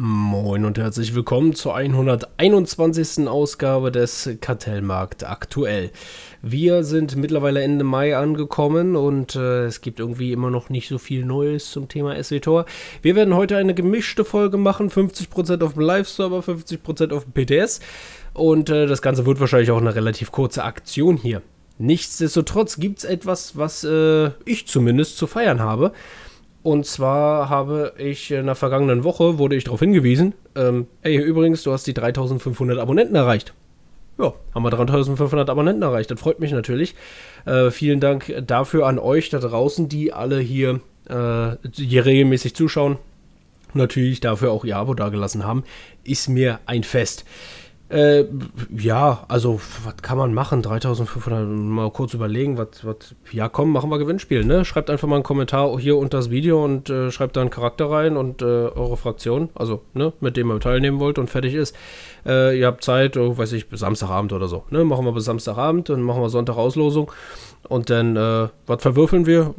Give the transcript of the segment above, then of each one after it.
Moin und herzlich willkommen zur 121. Ausgabe des Kartellmarkt aktuell. Wir sind mittlerweile Ende Mai angekommen und äh, es gibt irgendwie immer noch nicht so viel Neues zum Thema SWTOR. Wir werden heute eine gemischte Folge machen, 50% auf dem Live-Server, 50% auf dem PTS und äh, das Ganze wird wahrscheinlich auch eine relativ kurze Aktion hier. Nichtsdestotrotz gibt es etwas, was äh, ich zumindest zu feiern habe. Und zwar habe ich in der vergangenen Woche, wurde ich darauf hingewiesen, ähm, ey, übrigens, du hast die 3500 Abonnenten erreicht. Ja, haben wir 3500 Abonnenten erreicht. Das freut mich natürlich. Äh, vielen Dank dafür an euch da draußen, die alle hier, äh, hier regelmäßig zuschauen. Natürlich dafür auch ihr Abo dagelassen haben. Ist mir ein Fest. Äh, ja, also was kann man machen? 3500, mal kurz überlegen, was, was, ja komm, machen wir Gewinnspiel, ne? Schreibt einfach mal einen Kommentar hier unter das Video und äh, schreibt da einen Charakter rein und äh, eure Fraktion, also, ne, mit dem ihr teilnehmen wollt und fertig ist. Äh, ihr habt Zeit, oh, weiß ich, bis Samstagabend oder so, ne? Machen wir bis Samstagabend, dann machen wir Sonntag Auslosung und dann, äh, was verwürfeln wir?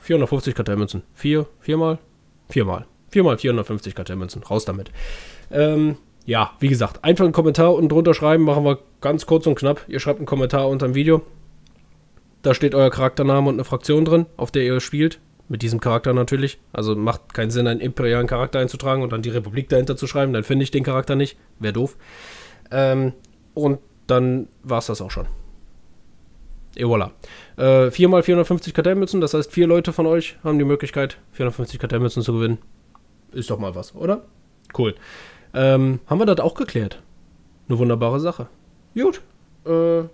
450 Kartellmünzen. Vier, viermal? Viermal. Viermal 450 Kartellmünzen. Raus damit. Ähm, ja, wie gesagt, einfach einen Kommentar unten drunter schreiben, machen wir ganz kurz und knapp. Ihr schreibt einen Kommentar unter dem Video. Da steht euer Charaktername und eine Fraktion drin, auf der ihr spielt. Mit diesem Charakter natürlich. Also macht keinen Sinn, einen imperialen Charakter einzutragen und dann die Republik dahinter zu schreiben. Dann finde ich den Charakter nicht. Wäre doof. Ähm, und dann war es das auch schon. Et voilà. Äh, 4 450 Kartellmützen, das heißt, vier Leute von euch haben die Möglichkeit, 450 Kartellmützen zu gewinnen. Ist doch mal was, oder? Cool. Ähm, haben wir das auch geklärt? Eine wunderbare Sache. Gut. Äh,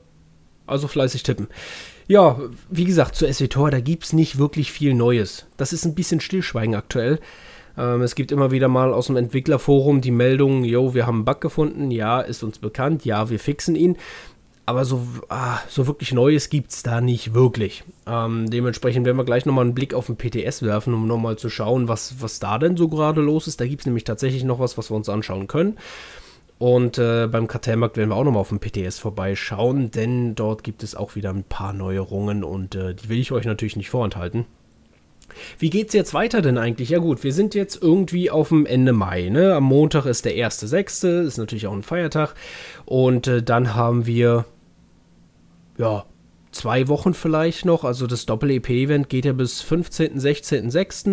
also fleißig tippen. Ja, wie gesagt, zu SWTOR, da gibt es nicht wirklich viel Neues. Das ist ein bisschen Stillschweigen aktuell. Ähm, es gibt immer wieder mal aus dem Entwicklerforum die Meldung, yo, wir haben einen Bug gefunden, ja, ist uns bekannt, ja, wir fixen ihn aber so, ah, so wirklich Neues gibt es da nicht wirklich. Ähm, dementsprechend werden wir gleich nochmal einen Blick auf den PTS werfen, um nochmal zu schauen, was, was da denn so gerade los ist. Da gibt es nämlich tatsächlich noch was, was wir uns anschauen können. Und äh, beim Kartellmarkt werden wir auch nochmal auf den PTS vorbeischauen, denn dort gibt es auch wieder ein paar Neuerungen und äh, die will ich euch natürlich nicht vorenthalten. Wie geht es jetzt weiter denn eigentlich? Ja gut, wir sind jetzt irgendwie auf dem Ende Mai. Ne? Am Montag ist der 1.6., ist natürlich auch ein Feiertag. Und äh, dann haben wir, ja, zwei Wochen vielleicht noch. Also das Doppel-EP-Event geht ja bis 15., 16., 6.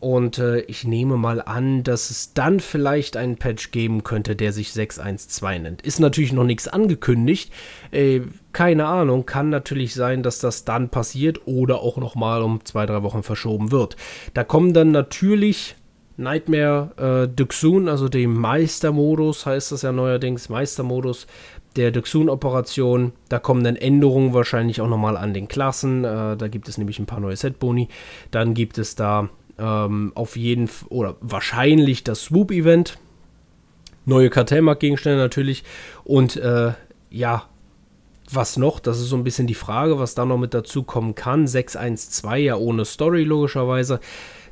Und äh, ich nehme mal an, dass es dann vielleicht einen Patch geben könnte, der sich 6.1.2 nennt. Ist natürlich noch nichts angekündigt. Äh, keine Ahnung, kann natürlich sein, dass das dann passiert oder auch nochmal um zwei, drei Wochen verschoben wird. Da kommen dann natürlich Nightmare äh, Duxun, also dem Meistermodus, heißt das ja neuerdings, Meistermodus der Duxun-Operation. Da kommen dann Änderungen wahrscheinlich auch nochmal an den Klassen. Äh, da gibt es nämlich ein paar neue Setboni. Dann gibt es da ähm, auf jeden F oder wahrscheinlich das Swoop-Event. Neue Kartellmarktgegenstände natürlich. Und äh, ja, was noch? Das ist so ein bisschen die Frage, was da noch mit dazu kommen kann. 612 ja ohne Story logischerweise.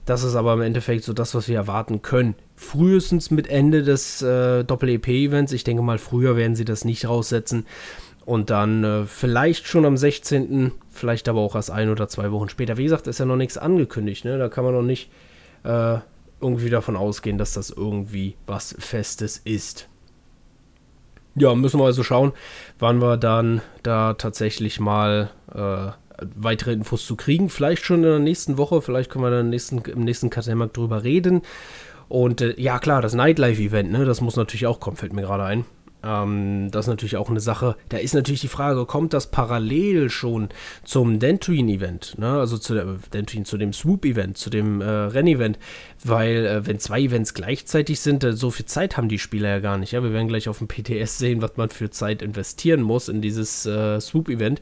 Das ist aber im Endeffekt so das, was wir erwarten können. Frühestens mit Ende des äh, Doppel-EP-Events. Ich denke mal, früher werden sie das nicht raussetzen. Und dann äh, vielleicht schon am 16., vielleicht aber auch erst ein oder zwei Wochen später. Wie gesagt, ist ja noch nichts angekündigt. Ne? Da kann man noch nicht äh, irgendwie davon ausgehen, dass das irgendwie was Festes ist. Ja, müssen wir also schauen, wann wir dann da tatsächlich mal äh, weitere Infos zu kriegen. Vielleicht schon in der nächsten Woche, vielleicht können wir dann im nächsten, nächsten Kartellmarkt drüber reden. Und äh, ja, klar, das Nightlife-Event, ne, das muss natürlich auch kommen, fällt mir gerade ein. Ähm, das ist natürlich auch eine Sache. Da ist natürlich die Frage, kommt das parallel schon zum Dentwin-Event? Ne? Also zu, der, Dentwin, zu dem Swoop-Event, zu dem äh, Renn-Event. Weil, äh, wenn zwei Events gleichzeitig sind, äh, so viel Zeit haben die Spieler ja gar nicht. Ja? Wir werden gleich auf dem PTS sehen, was man für Zeit investieren muss in dieses äh, Swoop-Event.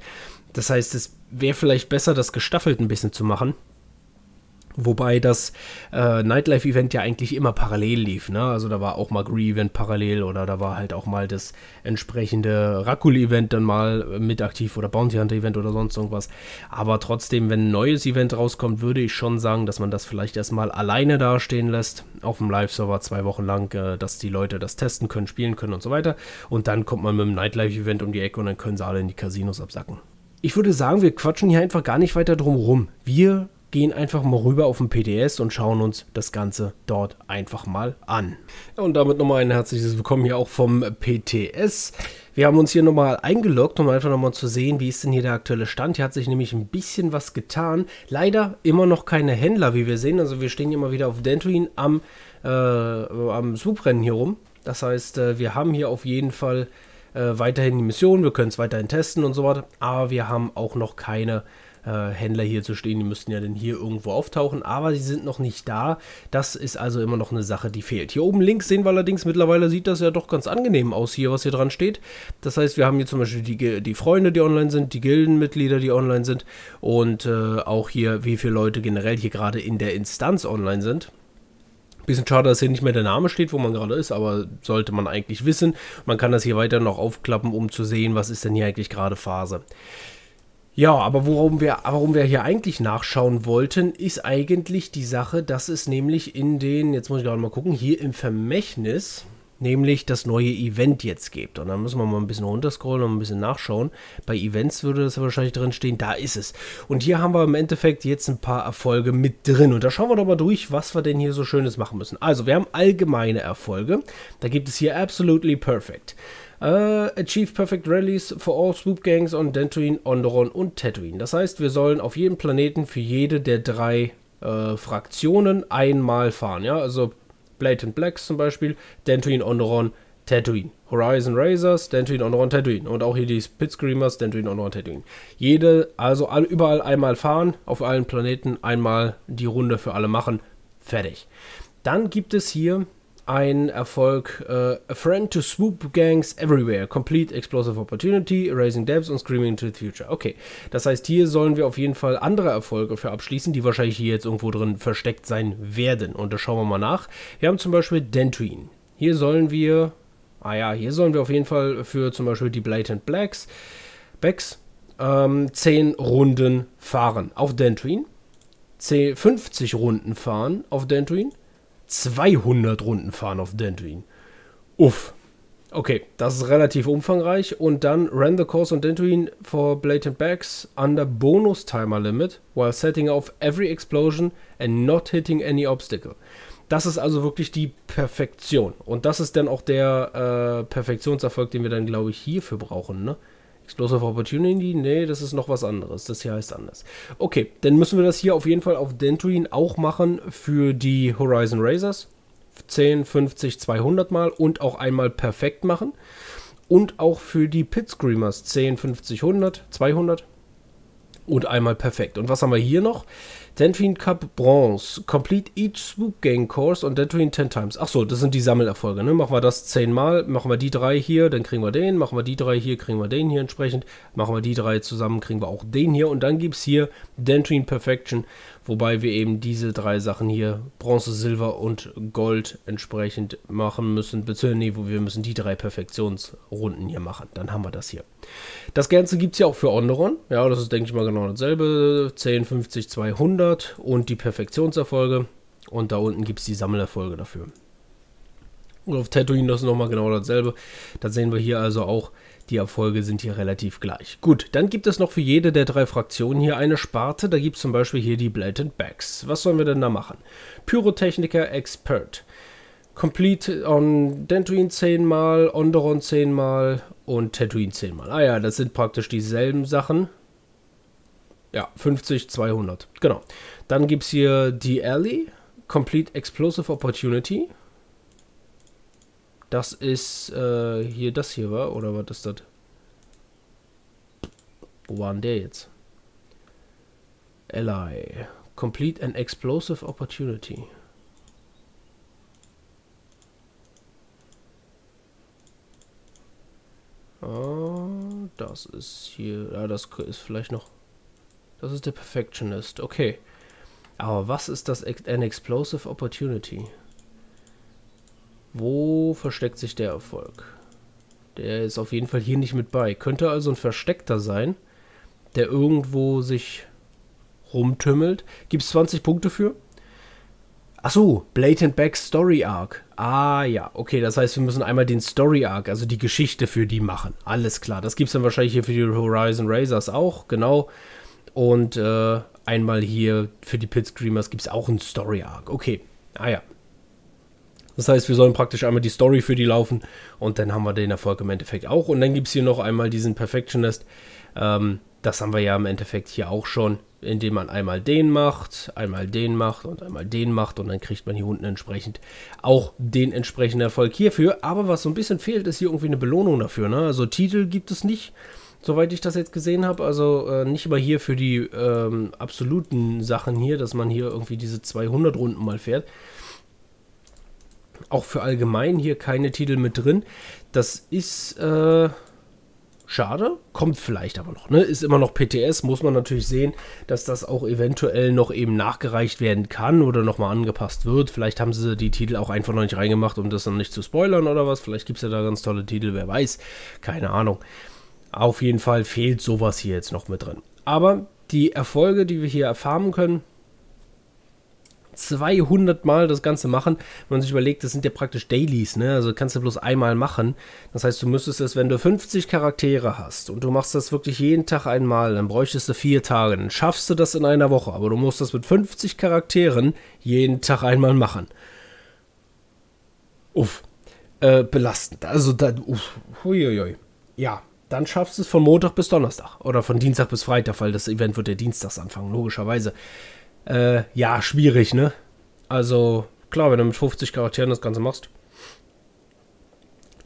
Das heißt, es wäre vielleicht besser, das gestaffelt ein bisschen zu machen. Wobei das äh, Nightlife-Event ja eigentlich immer parallel lief. Ne? Also da war auch mal Gree-Event parallel oder da war halt auch mal das entsprechende Rakul-Event dann mal äh, mit aktiv oder Bounty Hunter-Event oder sonst irgendwas. Aber trotzdem, wenn ein neues Event rauskommt, würde ich schon sagen, dass man das vielleicht erstmal alleine dastehen lässt. Auf dem Live-Server zwei Wochen lang, äh, dass die Leute das testen können, spielen können und so weiter. Und dann kommt man mit dem Nightlife-Event um die Ecke und dann können sie alle in die Casinos absacken. Ich würde sagen, wir quatschen hier einfach gar nicht weiter drum rum. Wir gehen einfach mal rüber auf den PDS und schauen uns das Ganze dort einfach mal an. Und damit nochmal ein herzliches Willkommen hier auch vom PTS. Wir haben uns hier nochmal eingeloggt, um einfach nochmal zu sehen, wie ist denn hier der aktuelle Stand. Hier hat sich nämlich ein bisschen was getan. Leider immer noch keine Händler, wie wir sehen. Also wir stehen immer wieder auf Dentwin am, äh, am Subrennen hier rum. Das heißt, äh, wir haben hier auf jeden Fall äh, weiterhin die Mission. Wir können es weiterhin testen und so weiter. Aber wir haben auch noch keine Händler äh, Händler hier zu stehen. Die müssten ja dann hier irgendwo auftauchen, aber sie sind noch nicht da. Das ist also immer noch eine Sache, die fehlt. Hier oben links sehen wir allerdings, mittlerweile sieht das ja doch ganz angenehm aus hier, was hier dran steht. Das heißt, wir haben hier zum Beispiel die, die Freunde, die online sind, die Gildenmitglieder, die online sind und äh, auch hier, wie viele Leute generell hier gerade in der Instanz online sind. Bisschen schade, dass hier nicht mehr der Name steht, wo man gerade ist, aber sollte man eigentlich wissen. Man kann das hier weiter noch aufklappen, um zu sehen, was ist denn hier eigentlich gerade Phase. Ja, aber worum wir, warum wir hier eigentlich nachschauen wollten, ist eigentlich die Sache, dass es nämlich in den, jetzt muss ich gerade mal gucken, hier im Vermächtnis, nämlich das neue Event jetzt gibt. Und dann müssen wir mal ein bisschen runterscrollen und ein bisschen nachschauen. Bei Events würde das wahrscheinlich drin stehen, da ist es. Und hier haben wir im Endeffekt jetzt ein paar Erfolge mit drin. Und da schauen wir doch mal durch, was wir denn hier so Schönes machen müssen. Also, wir haben allgemeine Erfolge. Da gibt es hier Absolutely Perfect. Uh, achieve perfect rallies for all swoop gangs on Dantooine, Onderon und Tatooine. Das heißt, wir sollen auf jedem Planeten für jede der drei äh, Fraktionen einmal fahren. Ja, also Blatant Blacks zum Beispiel, Dantooine, Onderon, Tatooine. Horizon Razors, Dantooine, Onderon, Tatooine. Und auch hier die Pit Screamers, Dantooine, Onderon, Tatooine. Jede, also all, überall einmal fahren, auf allen Planeten einmal die Runde für alle machen. Fertig. Dann gibt es hier ein Erfolg. Äh, A Friend to Swoop Gangs Everywhere. Complete Explosive Opportunity, Raising Devs und Screaming into the Future. Okay, das heißt, hier sollen wir auf jeden Fall andere Erfolge für abschließen, die wahrscheinlich hier jetzt irgendwo drin versteckt sein werden. Und da schauen wir mal nach. Wir haben zum Beispiel Dentween. Hier sollen wir... Ah ja, hier sollen wir auf jeden Fall für zum Beispiel die Blatant Blacks, Backs, ähm, 10 Runden fahren auf Dentween. 50 Runden fahren auf Dentween. 200 Runden fahren auf Dentwin. Uff. Okay, das ist relativ umfangreich. Und dann ran the course on Dentwin for blatant bags under bonus timer limit while setting off every explosion and not hitting any obstacle. Das ist also wirklich die Perfektion. Und das ist dann auch der äh, Perfektionserfolg, den wir dann, glaube ich, hierfür brauchen. Ne? Explosive Opportunity? Nee, das ist noch was anderes. Das hier heißt anders. Okay, dann müssen wir das hier auf jeden Fall auf Dentrin auch machen für die Horizon Razors. 10, 50, 200 Mal und auch einmal perfekt machen. Und auch für die Pit Screamers 10, 50, 100, 200 und einmal perfekt. Und was haben wir hier noch? Dentrine Cup Bronze. Complete each Swoop Game Course und Dentrine 10 times. Achso, das sind die Sammelerfolge. Ne? Machen wir das 10 Mal. machen wir die drei hier, dann kriegen wir den, machen wir die drei hier, kriegen wir den hier entsprechend, machen wir die drei zusammen, kriegen wir auch den hier und dann gibt es hier Dentrine Perfection, wobei wir eben diese drei Sachen hier, Bronze, Silber und Gold entsprechend machen müssen, beziehungsweise nee, wir müssen die drei Perfektionsrunden hier machen. Dann haben wir das hier. Das Ganze gibt es ja auch für Onderon. Ja, das ist, denke ich mal, genau dasselbe. 10, 50, 200. 100 und die Perfektionserfolge. Und da unten gibt es die Sammelerfolge dafür. Und auf Tatooine das nochmal genau dasselbe. Da sehen wir hier also auch, die Erfolge sind hier relativ gleich. Gut, dann gibt es noch für jede der drei Fraktionen hier eine Sparte. Da gibt es zum Beispiel hier die Blatant Bags. Was sollen wir denn da machen? Pyrotechniker Expert. Complete on Dantooine 10 mal, Onderon 10 mal und Tatooine 10 mal. Ah ja, das sind praktisch dieselben Sachen. Ja, 50, 200. Genau. Dann gibt es hier die Alley. Complete Explosive Opportunity. Das ist äh, hier das hier, war oder was ist das? Wo war denn der jetzt? Ally. Complete an Explosive Opportunity. Oh, das ist hier. Ah, das ist vielleicht noch. Das ist der Perfectionist. Okay. Aber was ist das an Explosive Opportunity? Wo versteckt sich der Erfolg? Der ist auf jeden Fall hier nicht mit bei. Könnte also ein Versteckter sein, der irgendwo sich rumtümmelt. Gibt es 20 Punkte für? Achso, Blatant Back Story Arc. Ah ja, okay, das heißt, wir müssen einmal den Story Arc, also die Geschichte für die machen. Alles klar, das gibt es dann wahrscheinlich hier für die Horizon Razors auch, genau. Und äh, einmal hier für die Pit Screamers gibt es auch einen Story Arc. Okay, ah ja. Das heißt, wir sollen praktisch einmal die Story für die laufen und dann haben wir den Erfolg im Endeffekt auch. Und dann gibt es hier noch einmal diesen Perfectionist. Ähm, das haben wir ja im Endeffekt hier auch schon, indem man einmal den macht, einmal den macht und einmal den macht und dann kriegt man hier unten entsprechend auch den entsprechenden Erfolg hierfür. Aber was so ein bisschen fehlt, ist hier irgendwie eine Belohnung dafür. Ne? Also Titel gibt es nicht soweit ich das jetzt gesehen habe. Also äh, nicht immer hier für die ähm, absoluten Sachen hier, dass man hier irgendwie diese 200 Runden mal fährt. Auch für allgemein hier keine Titel mit drin. Das ist äh, schade, kommt vielleicht aber noch. Ne? Ist immer noch PTS, muss man natürlich sehen, dass das auch eventuell noch eben nachgereicht werden kann oder nochmal angepasst wird. Vielleicht haben sie die Titel auch einfach noch nicht reingemacht, um das dann nicht zu spoilern oder was. Vielleicht gibt es ja da ganz tolle Titel, wer weiß. Keine Ahnung. Auf jeden Fall fehlt sowas hier jetzt noch mit drin. Aber die Erfolge, die wir hier erfahren können, 200 Mal das Ganze machen. Wenn man sich überlegt, das sind ja praktisch Dailies, ne? Also kannst du bloß einmal machen. Das heißt, du müsstest es, wenn du 50 Charaktere hast und du machst das wirklich jeden Tag einmal, dann bräuchtest du vier Tage. Dann schaffst du das in einer Woche. Aber du musst das mit 50 Charakteren jeden Tag einmal machen. Uff. Äh, belastend. Also, da, uff. Huiuiui. Ja, dann schaffst du es von Montag bis Donnerstag oder von Dienstag bis Freitag, weil das Event wird ja dienstags anfangen, logischerweise. Äh, ja, schwierig, ne? Also, klar, wenn du mit 50 Charakteren das Ganze machst.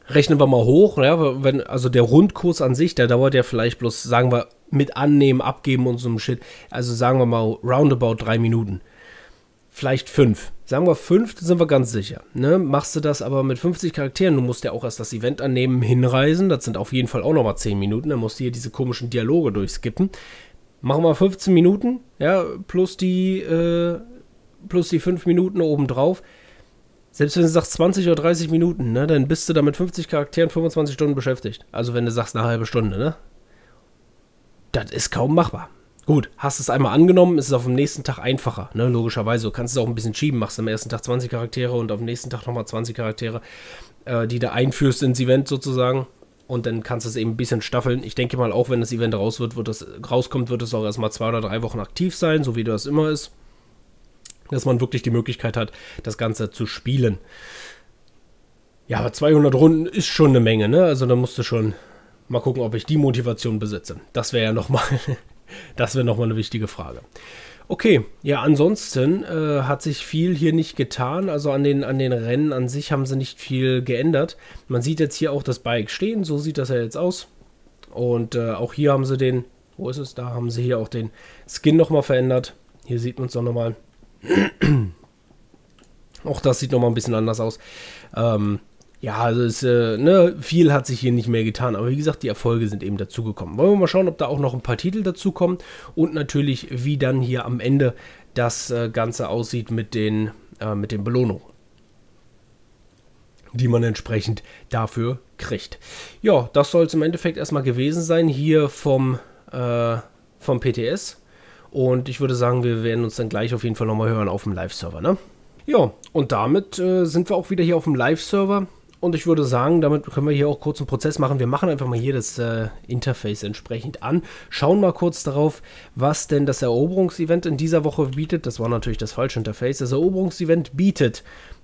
Rechnen wir mal hoch, ja, ne? wenn, also der Rundkurs an sich, der dauert ja vielleicht bloß, sagen wir, mit annehmen, abgeben und so einem Shit. Also sagen wir mal roundabout drei Minuten. Vielleicht fünf sagen wir, fünf sind wir ganz sicher. Ne? Machst du das aber mit 50 Charakteren, du musst ja auch erst das Event annehmen, hinreisen. Das sind auf jeden Fall auch nochmal 10 Minuten. Dann musst du hier diese komischen Dialoge durchskippen. Machen wir 15 Minuten, ja, plus die, äh, plus die 5 Minuten obendrauf. Selbst wenn du sagst 20 oder 30 Minuten, ne, dann bist du da mit 50 Charakteren 25 Stunden beschäftigt. Also wenn du sagst eine halbe Stunde, ne? Das ist kaum machbar. Gut, hast es einmal angenommen, ist es auf dem nächsten Tag einfacher, ne? logischerweise. Du kannst es auch ein bisschen schieben, machst am ersten Tag 20 Charaktere und auf dem nächsten Tag nochmal 20 Charaktere, äh, die du einführst ins Event sozusagen. Und dann kannst du es eben ein bisschen staffeln. Ich denke mal, auch wenn das Event raus wird, wird das, rauskommt, wird es auch erstmal zwei oder drei Wochen aktiv sein, so wie das immer ist. Dass man wirklich die Möglichkeit hat, das Ganze zu spielen. Ja, aber 200 Runden ist schon eine Menge, ne? Also da musst du schon mal gucken, ob ich die Motivation besitze. Das wäre ja nochmal Das wäre nochmal eine wichtige Frage. Okay, ja, ansonsten äh, hat sich viel hier nicht getan. Also an den, an den Rennen an sich haben sie nicht viel geändert. Man sieht jetzt hier auch das Bike stehen, so sieht das ja jetzt aus. Und äh, auch hier haben sie den, wo ist es? Da haben sie hier auch den Skin nochmal verändert. Hier sieht man es doch nochmal. auch das sieht nochmal ein bisschen anders aus. Ähm, ja, also ist, äh, ne, viel hat sich hier nicht mehr getan. Aber wie gesagt, die Erfolge sind eben dazugekommen. Wollen wir mal schauen, ob da auch noch ein paar Titel dazukommen und natürlich, wie dann hier am Ende das äh, Ganze aussieht mit den, äh, mit den Belohnungen, die man entsprechend dafür kriegt. Ja, das soll es im Endeffekt erstmal gewesen sein hier vom, äh, vom PTS. Und ich würde sagen, wir werden uns dann gleich auf jeden Fall nochmal hören auf dem Live-Server, ne? Ja, und damit äh, sind wir auch wieder hier auf dem Live-Server. Und ich würde sagen, damit können wir hier auch kurz einen Prozess machen. Wir machen einfach mal hier das äh, Interface entsprechend an, schauen mal kurz darauf, was denn das Eroberungsevent in dieser Woche bietet. Das war natürlich das falsche Interface. Das Eroberungsevent bietet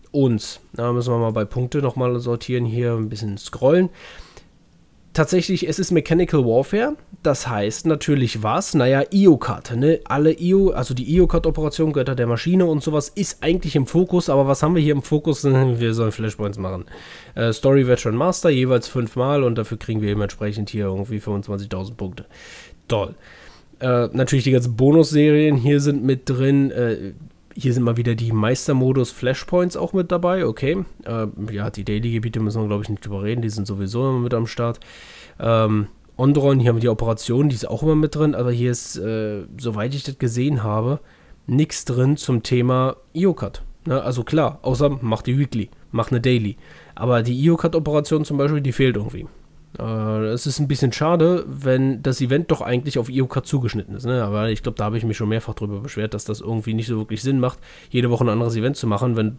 uns, da müssen wir mal bei Punkte nochmal sortieren, hier ein bisschen scrollen tatsächlich, es ist Mechanical Warfare. Das heißt natürlich was? Naja, IOCAT. E ne? Alle IO, e also die io e IOCAT-Operation, Götter der Maschine und sowas, ist eigentlich im Fokus. Aber was haben wir hier im Fokus? Wir sollen Flashpoints machen. Äh, Story Veteran Master jeweils fünfmal und dafür kriegen wir dementsprechend hier irgendwie 25.000 Punkte. Toll. Äh, natürlich die ganzen Bonusserien hier sind mit drin. Äh, hier sind mal wieder die Meistermodus Flashpoints auch mit dabei, okay. Äh, ja, die Daily-Gebiete müssen wir, glaube ich, nicht drüber reden, die sind sowieso immer mit am Start. Ähm, Ondron, hier haben wir die Operation, die ist auch immer mit drin, aber hier ist, äh, soweit ich das gesehen habe, nichts drin zum Thema IOCAT. Ne? Also klar, außer mach die Weekly, mach eine Daily. Aber die IOCAT-Operation zum Beispiel, die fehlt irgendwie. Äh, es ist ein bisschen schade, wenn das Event doch eigentlich auf IOK e zugeschnitten ist. Ne? Aber ich glaube, da habe ich mich schon mehrfach drüber beschwert, dass das irgendwie nicht so wirklich Sinn macht, jede Woche ein anderes Event zu machen, wenn,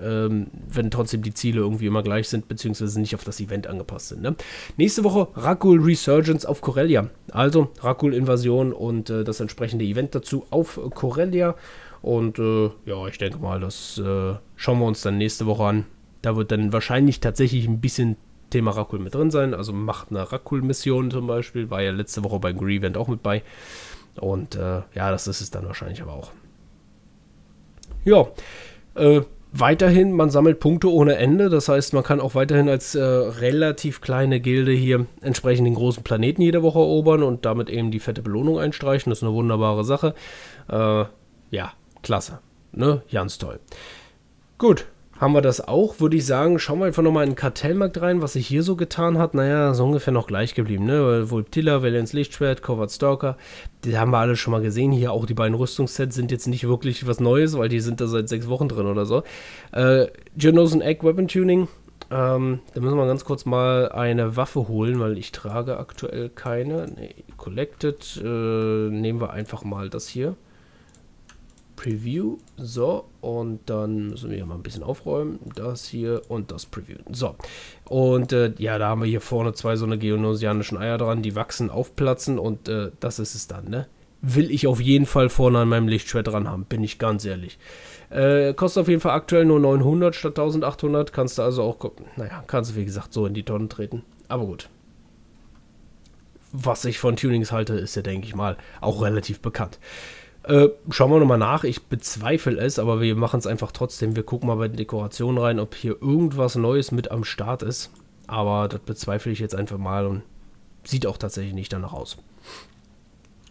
ähm, wenn trotzdem die Ziele irgendwie immer gleich sind, beziehungsweise nicht auf das Event angepasst sind. Ne? Nächste Woche Rakul Resurgence auf Corellia. Also Rakul Invasion und äh, das entsprechende Event dazu auf Corellia. Und äh, ja, ich denke mal, das äh, schauen wir uns dann nächste Woche an. Da wird dann wahrscheinlich tatsächlich ein bisschen Thema Rakul mit drin sein. Also macht eine Rakul-Mission zum Beispiel. War ja letzte Woche beim Grievent auch mit bei. Und äh, ja, das ist es dann wahrscheinlich aber auch. Ja, äh, weiterhin, man sammelt Punkte ohne Ende. Das heißt, man kann auch weiterhin als äh, relativ kleine Gilde hier entsprechend den großen Planeten jede Woche erobern und damit eben die fette Belohnung einstreichen. Das ist eine wunderbare Sache. Äh, ja, klasse. Ne? Ganz toll. Gut, haben wir das auch, würde ich sagen. Schauen wir einfach nochmal in den Kartellmarkt rein, was sich hier so getan hat. Naja, so ungefähr noch gleich geblieben. Ne? Vulptilla, Valens Lichtschwert, Covert Stalker, die haben wir alle schon mal gesehen. Hier auch die beiden Rüstungssets sind jetzt nicht wirklich was Neues, weil die sind da seit sechs Wochen drin oder so. Äh, Genosen Egg Weapon Tuning. Ähm, da müssen wir ganz kurz mal eine Waffe holen, weil ich trage aktuell keine. Nee, collected. Äh, nehmen wir einfach mal das hier. Preview. So, und dann müssen wir hier mal ein bisschen aufräumen. Das hier und das Preview. So, und äh, ja, da haben wir hier vorne zwei so eine geonosianischen Eier dran, die wachsen, aufplatzen und äh, das ist es dann, ne? Will ich auf jeden Fall vorne an meinem Lichtschwert dran haben, bin ich ganz ehrlich. Äh, kostet auf jeden Fall aktuell nur 900 statt 1800, kannst du also auch, naja, kannst du wie gesagt so in die Tonne treten. Aber gut, was ich von Tunings halte, ist ja, denke ich mal, auch relativ bekannt. Äh, schauen wir nochmal nach. Ich bezweifle es, aber wir machen es einfach trotzdem. Wir gucken mal bei den Dekorationen rein, ob hier irgendwas Neues mit am Start ist. Aber das bezweifle ich jetzt einfach mal und sieht auch tatsächlich nicht danach aus.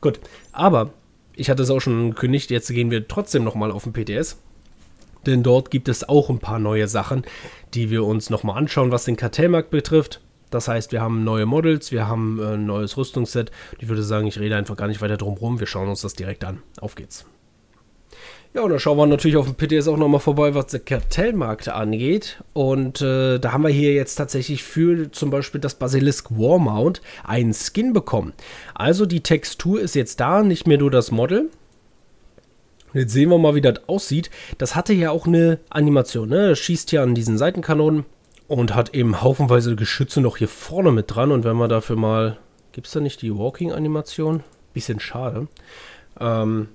Gut, aber ich hatte es auch schon gekündigt, jetzt gehen wir trotzdem nochmal auf den PTS. Denn dort gibt es auch ein paar neue Sachen, die wir uns nochmal anschauen, was den Kartellmarkt betrifft. Das heißt, wir haben neue Models, wir haben äh, ein neues Rüstungsset. Ich würde sagen, ich rede einfach gar nicht weiter drum rum. Wir schauen uns das direkt an. Auf geht's. Ja, und dann schauen wir natürlich auf dem PTS auch nochmal vorbei, was den Kartellmarkt angeht. Und äh, da haben wir hier jetzt tatsächlich für zum Beispiel das Basilisk War Mount einen Skin bekommen. Also die Textur ist jetzt da, nicht mehr nur das Model. Jetzt sehen wir mal, wie das aussieht. Das hatte ja auch eine Animation. Ne? Das schießt hier an diesen Seitenkanonen und hat eben haufenweise Geschütze noch hier vorne mit dran. Und wenn man dafür mal... Gibt es da nicht die Walking-Animation? Bisschen schade. Ähm,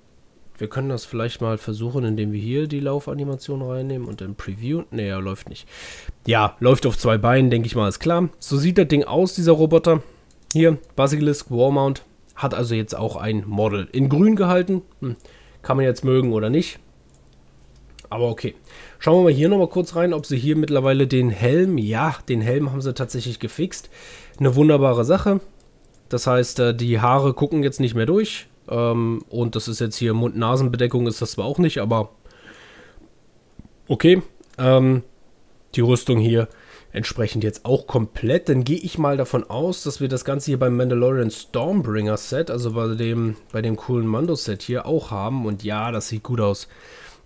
wir können das vielleicht mal versuchen, indem wir hier die Laufanimation reinnehmen und dann Preview. Ne, er läuft nicht. Ja, läuft auf zwei Beinen, denke ich mal, ist klar. So sieht das Ding aus, dieser Roboter. Hier, Basilisk Warmount. Hat also jetzt auch ein Model in grün gehalten. Hm. Kann man jetzt mögen oder nicht. Aber okay. Schauen wir mal hier nochmal kurz rein, ob sie hier mittlerweile den Helm, ja, den Helm haben sie tatsächlich gefixt. Eine wunderbare Sache. Das heißt, äh, die Haare gucken jetzt nicht mehr durch. Ähm, und das ist jetzt hier Mund-Nasen-Bedeckung ist das zwar auch nicht, aber okay. Ähm, die Rüstung hier entsprechend jetzt auch komplett. Dann gehe ich mal davon aus, dass wir das Ganze hier beim Mandalorian Stormbringer Set, also bei dem, bei dem coolen Mando-Set hier auch haben. Und ja, das sieht gut aus.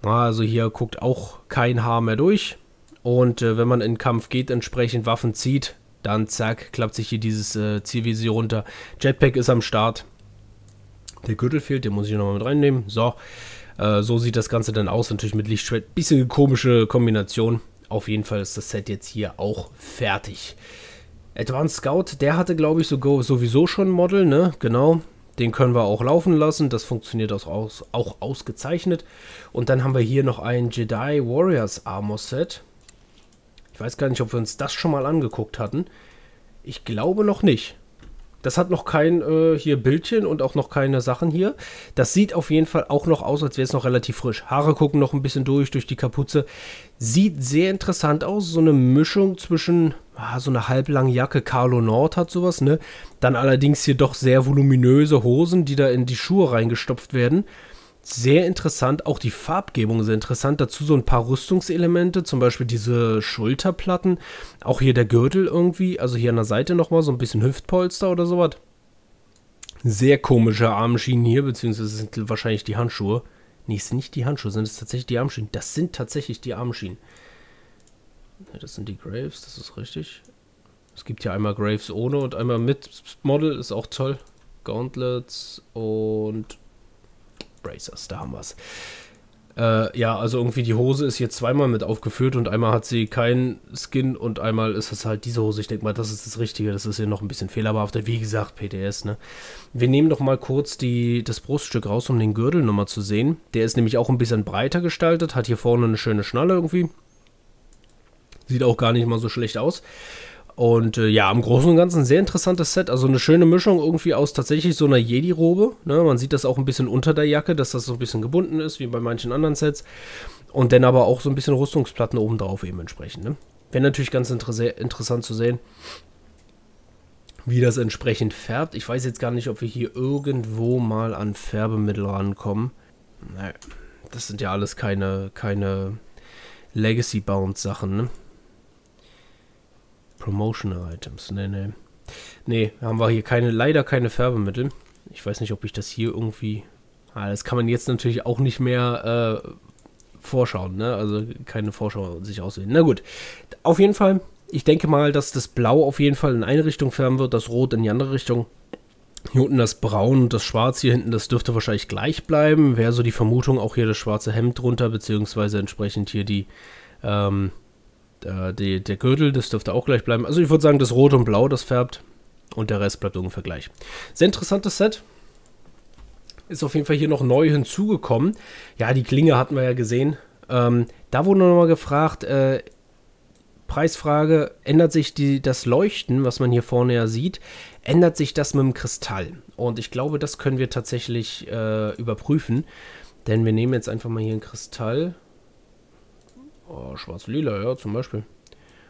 Also hier guckt auch kein Haar mehr durch. Und äh, wenn man in Kampf geht, entsprechend Waffen zieht, dann zack, klappt sich hier dieses äh, Zielvisier runter. Jetpack ist am Start. Der Gürtel fehlt, den muss ich nochmal mit reinnehmen. So, äh, so sieht das Ganze dann aus. Natürlich mit Lichtschwert. Bisschen komische Kombination. Auf jeden Fall ist das Set jetzt hier auch fertig. Advanced Scout, der hatte glaube ich so, sowieso schon ein Model, ne? Genau. Den können wir auch laufen lassen. Das funktioniert auch, aus, auch ausgezeichnet. Und dann haben wir hier noch ein Jedi Warriors Armor Set. Ich weiß gar nicht, ob wir uns das schon mal angeguckt hatten. Ich glaube noch nicht. Das hat noch kein äh, hier Bildchen und auch noch keine Sachen hier. Das sieht auf jeden Fall auch noch aus, als wäre es noch relativ frisch. Haare gucken noch ein bisschen durch, durch die Kapuze. Sieht sehr interessant aus. So eine Mischung zwischen ah, so einer halblangen Jacke. Carlo Nord hat sowas, ne? Dann allerdings hier doch sehr voluminöse Hosen, die da in die Schuhe reingestopft werden. Sehr interessant, auch die Farbgebung ist interessant. Dazu so ein paar Rüstungselemente, zum Beispiel diese Schulterplatten. Auch hier der Gürtel irgendwie, also hier an der Seite nochmal so ein bisschen Hüftpolster oder sowas. Sehr komische Armschienen hier, beziehungsweise sind wahrscheinlich die Handschuhe. Nee, es sind nicht die Handschuhe, sind es tatsächlich die Armschienen. Das sind tatsächlich die Armschienen. das sind die Graves, das ist richtig. Es gibt hier einmal Graves ohne und einmal mit Model, ist auch toll. Gauntlets und Bracers, da haben wir es. Äh, ja, also irgendwie die Hose ist hier zweimal mit aufgeführt und einmal hat sie keinen Skin und einmal ist es halt diese Hose. Ich denke mal, das ist das Richtige. Das ist hier noch ein bisschen fehlerbehaftet. Wie gesagt, PTS, ne? Wir nehmen doch mal kurz die, das Bruststück raus, um den Gürtel nochmal zu sehen. Der ist nämlich auch ein bisschen breiter gestaltet, hat hier vorne eine schöne Schnalle irgendwie. Sieht auch gar nicht mal so schlecht aus. Und äh, ja, im Großen und Ganzen ein sehr interessantes Set. Also eine schöne Mischung irgendwie aus tatsächlich so einer Jedi-Robe. Ne? Man sieht das auch ein bisschen unter der Jacke, dass das so ein bisschen gebunden ist, wie bei manchen anderen Sets. Und dann aber auch so ein bisschen Rüstungsplatten obendrauf eben entsprechend. Ne? Wäre natürlich ganz inter interessant zu sehen, wie das entsprechend färbt. Ich weiß jetzt gar nicht, ob wir hier irgendwo mal an Färbemittel rankommen. Naja, das sind ja alles keine, keine Legacy-Bound-Sachen, ne? Promotional Items. Nee, nee. Nee, haben wir hier keine, leider keine Färbemittel. Ich weiß nicht, ob ich das hier irgendwie. Ah, das kann man jetzt natürlich auch nicht mehr äh, vorschauen, ne? Also keine Vorschau sich aussehen. Na gut. Auf jeden Fall, ich denke mal, dass das Blau auf jeden Fall in eine Richtung färben wird, das Rot in die andere Richtung. Hier unten das Braun und das Schwarz hier hinten, das dürfte wahrscheinlich gleich bleiben. Wäre so die Vermutung, auch hier das schwarze Hemd drunter, beziehungsweise entsprechend hier die, ähm, der, äh, die, der Gürtel, das dürfte auch gleich bleiben. Also ich würde sagen, das Rot und Blau, das färbt und der Rest bleibt ungefähr gleich. Sehr interessantes Set. Ist auf jeden Fall hier noch neu hinzugekommen. Ja, die Klinge hatten wir ja gesehen. Ähm, da wurde nochmal gefragt, äh, Preisfrage, ändert sich die, das Leuchten, was man hier vorne ja sieht, ändert sich das mit dem Kristall? Und ich glaube, das können wir tatsächlich äh, überprüfen. Denn wir nehmen jetzt einfach mal hier einen Kristall. Oh, schwarz-lila, ja, zum Beispiel.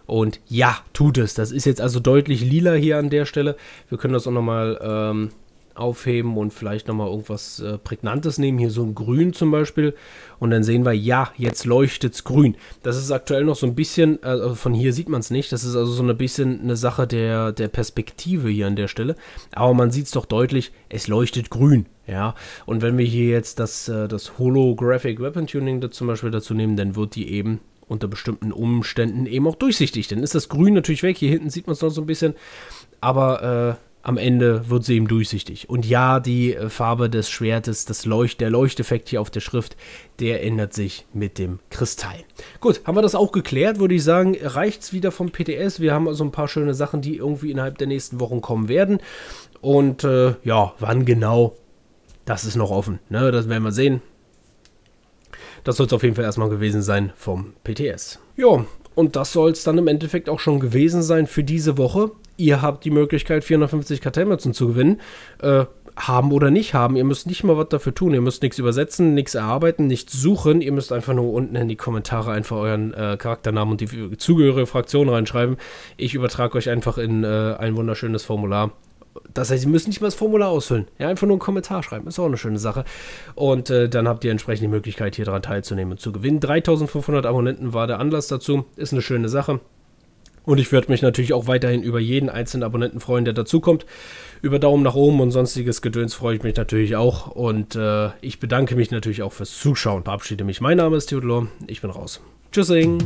Und ja, tut es. Das ist jetzt also deutlich lila hier an der Stelle. Wir können das auch nochmal ähm, aufheben und vielleicht nochmal irgendwas äh, Prägnantes nehmen. Hier so ein Grün zum Beispiel. Und dann sehen wir, ja, jetzt leuchtet es grün. Das ist aktuell noch so ein bisschen, also von hier sieht man es nicht. Das ist also so ein bisschen eine Sache der, der Perspektive hier an der Stelle. Aber man sieht es doch deutlich, es leuchtet grün. Ja, und wenn wir hier jetzt das, äh, das Holographic Weapon Tuning zum Beispiel dazu nehmen, dann wird die eben unter bestimmten Umständen eben auch durchsichtig. Dann ist das Grün natürlich weg. Hier hinten sieht man es noch so ein bisschen. Aber äh, am Ende wird sie eben durchsichtig. Und ja, die äh, Farbe des Schwertes, das Leucht, der Leuchteffekt hier auf der Schrift, der ändert sich mit dem Kristall. Gut, haben wir das auch geklärt, würde ich sagen, reicht es wieder vom PTS. Wir haben also ein paar schöne Sachen, die irgendwie innerhalb der nächsten Wochen kommen werden. Und äh, ja, wann genau, das ist noch offen. Ne? Das werden wir sehen. Das soll es auf jeden Fall erstmal gewesen sein vom PTS. Ja, und das soll es dann im Endeffekt auch schon gewesen sein für diese Woche. Ihr habt die Möglichkeit, 450 Kartellmützen zu gewinnen. Äh, haben oder nicht haben. Ihr müsst nicht mal was dafür tun. Ihr müsst nichts übersetzen, nichts erarbeiten, nichts suchen. Ihr müsst einfach nur unten in die Kommentare einfach euren äh, Charakternamen und die zugehörige Fraktion reinschreiben. Ich übertrage euch einfach in äh, ein wunderschönes Formular das heißt, Sie müssen nicht mal das Formular ausfüllen. Ja, einfach nur einen Kommentar schreiben. Ist auch eine schöne Sache. Und äh, dann habt ihr entsprechend die Möglichkeit, hier daran teilzunehmen und zu gewinnen. 3500 Abonnenten war der Anlass dazu. Ist eine schöne Sache. Und ich werde mich natürlich auch weiterhin über jeden einzelnen Abonnenten freuen, der dazukommt. Über Daumen nach oben und sonstiges Gedöns freue ich mich natürlich auch. Und äh, ich bedanke mich natürlich auch fürs Zuschauen. Verabschiede mich. Mein Name ist Theodor. Ich bin raus. Tschüssing.